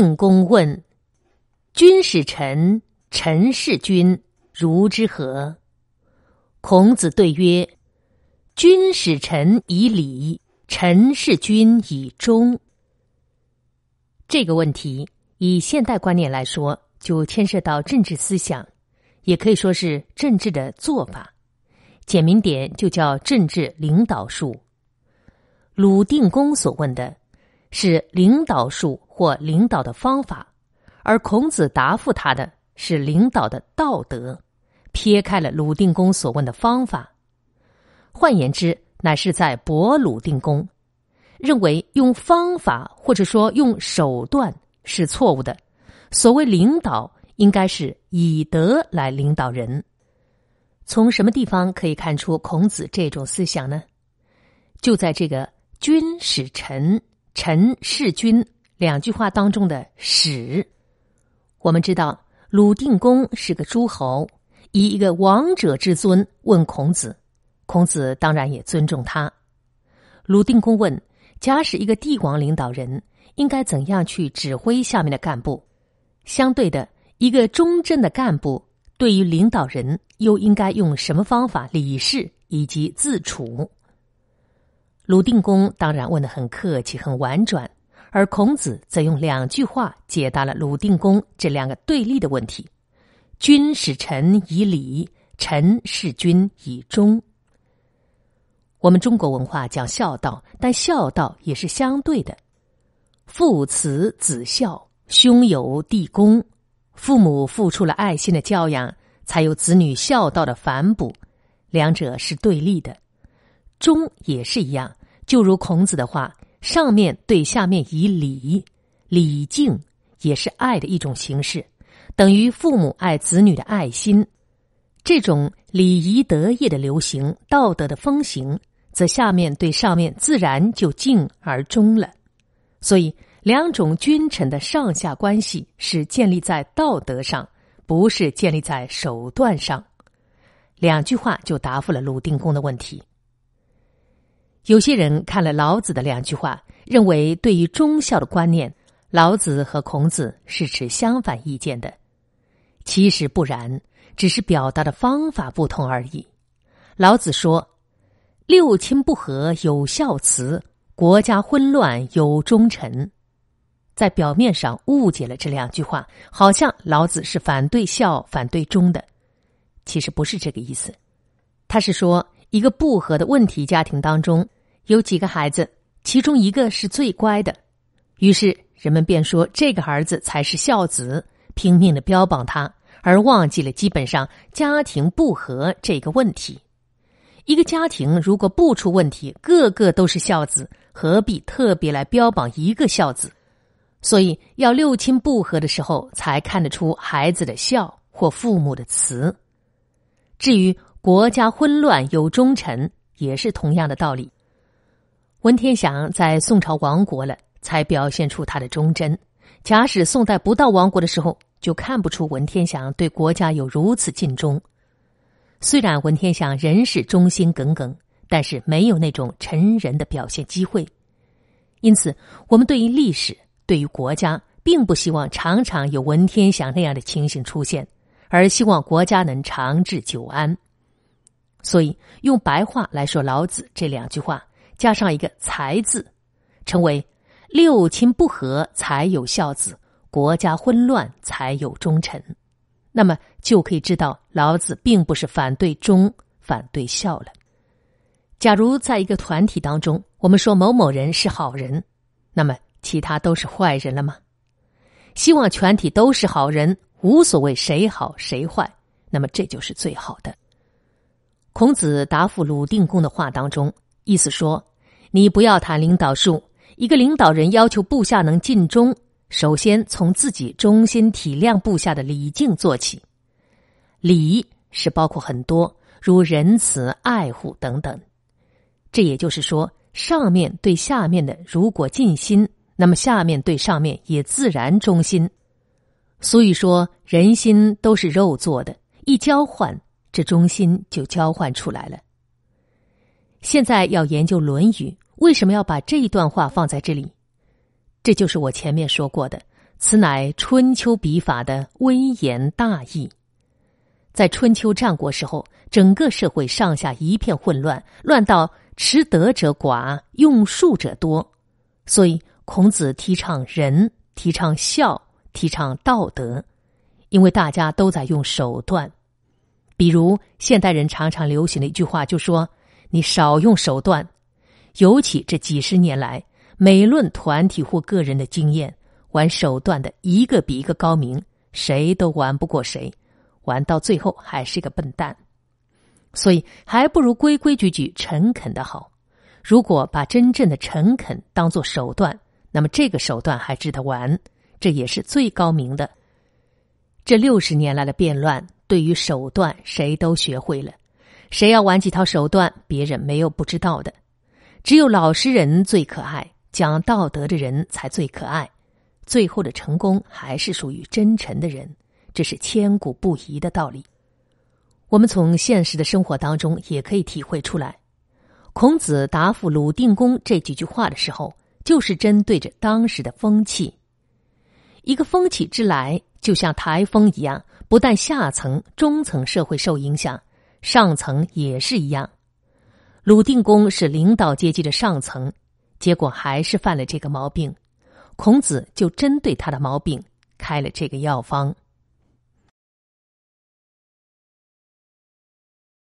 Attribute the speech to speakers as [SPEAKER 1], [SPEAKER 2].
[SPEAKER 1] 定公问：“君使臣，臣事君如之何？”孔子对曰：“君使臣以礼，臣事君以忠。”这个问题以现代观念来说，就牵涉到政治思想，也可以说是政治的做法。简明点，就叫政治领导术。鲁定公所问的。是领导术或领导的方法，而孔子答复他的是领导的道德。撇开了鲁定公所问的方法，换言之，乃是在驳鲁定公，认为用方法或者说用手段是错误的。所谓领导，应该是以德来领导人。从什么地方可以看出孔子这种思想呢？就在这个君使臣。臣世君，两句话当中的“使”，我们知道鲁定公是个诸侯，以一个王者之尊问孔子，孔子当然也尊重他。鲁定公问：假使一个帝王领导人应该怎样去指挥下面的干部？相对的一个忠贞的干部，对于领导人又应该用什么方法理事以及自处？鲁定公当然问的很客气、很婉转，而孔子则用两句话解答了鲁定公这两个对立的问题：君使臣以礼，臣事君以忠。我们中国文化讲孝道，但孝道也是相对的。父慈子孝，兄友弟恭。父母付出了爱心的教养，才有子女孝道的反哺，两者是对立的。忠也是一样，就如孔子的话：“上面对下面以礼礼敬，也是爱的一种形式，等于父母爱子女的爱心。”这种礼仪德业的流行，道德的风行，则下面对上面自然就敬而忠了。所以，两种君臣的上下关系是建立在道德上，不是建立在手段上。两句话就答复了鲁定公的问题。有些人看了老子的两句话，认为对于忠孝的观念，老子和孔子是持相反意见的。其实不然，只是表达的方法不同而已。老子说：“六亲不和有孝慈，国家混乱有忠臣。”在表面上误解了这两句话，好像老子是反对孝、反对忠的。其实不是这个意思，他是说一个不和的问题家庭当中。有几个孩子，其中一个是最乖的，于是人们便说这个儿子才是孝子，拼命的标榜他，而忘记了基本上家庭不和这个问题。一个家庭如果不出问题，个个都是孝子，何必特别来标榜一个孝子？所以要六亲不和的时候，才看得出孩子的孝或父母的慈。至于国家混乱有忠臣，也是同样的道理。文天祥在宋朝亡国了，才表现出他的忠贞。假使宋代不到亡国的时候，就看不出文天祥对国家有如此尽忠。虽然文天祥仍是忠心耿耿，但是没有那种臣人的表现机会。因此，我们对于历史、对于国家，并不希望常常有文天祥那样的情形出现，而希望国家能长治久安。所以，用白话来说，老子这两句话。加上一个“才”字，成为六亲不和才有孝子，国家混乱才有忠臣。那么就可以知道，老子并不是反对忠，反对孝了。假如在一个团体当中，我们说某某人是好人，那么其他都是坏人了吗？希望全体都是好人，无所谓谁好谁坏，那么这就是最好的。孔子答复鲁定公的话当中，意思说。你不要谈领导术，一个领导人要求部下能尽忠，首先从自己忠心体谅部下的礼敬做起。礼是包括很多，如仁慈、爱护等等。这也就是说，上面对下面的如果尽心，那么下面对上面也自然忠心。所以说，人心都是肉做的，一交换，这忠心就交换出来了。现在要研究《论语》，为什么要把这一段话放在这里？这就是我前面说过的，此乃春秋笔法的微言大义。在春秋战国时候，整个社会上下一片混乱，乱到持德者寡，用术者多。所以孔子提倡仁，提倡孝，提倡道德，因为大家都在用手段。比如现代人常常流行的一句话，就说。你少用手段，尤其这几十年来，每论团体或个人的经验，玩手段的一个比一个高明，谁都玩不过谁，玩到最后还是个笨蛋，所以还不如规规矩矩、诚恳的好。如果把真正的诚恳当作手段，那么这个手段还值得玩，这也是最高明的。这六十年来的变乱，对于手段，谁都学会了。谁要玩几套手段，别人没有不知道的。只有老实人最可爱，讲道德的人才最可爱。最后的成功还是属于真诚的人，这是千古不移的道理。我们从现实的生活当中也可以体会出来。孔子答复鲁定公这几句话的时候，就是针对着当时的风气。一个风气之来，就像台风一样，不但下层、中层社会受影响。上层也是一样，鲁定公是领导阶级的上层，结果还是犯了这个毛病，孔子就针对他的毛病开了这个药方。